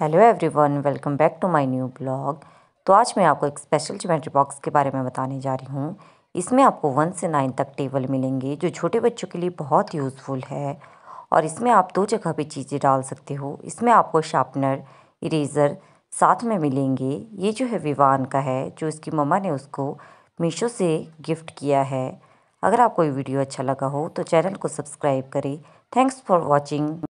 hello everyone welcome back to my new blog तो आज मैं आपको एक स्पेशल ज्योमेट्री बॉक्स के बारे में बताने जा रही हूँ इसमें आपको वन से नाइन तक टेबल मिलेंगे जो छोटे बच्चों के लिए बहुत यूज़फुल है और इसमें आप दो जगह पे चीज़ें डाल सकते हो इसमें आपको शार्पनर इरेज़र साथ में मिलेंगे ये जो है विवान का है जो इसकी मम्मा ने उसको मीशो से गिफ्ट किया है अगर आपको ये वीडियो अच्छा लगा हो तो चैनल को सब्सक्राइब करें थैंक्स फॉर वॉचिंग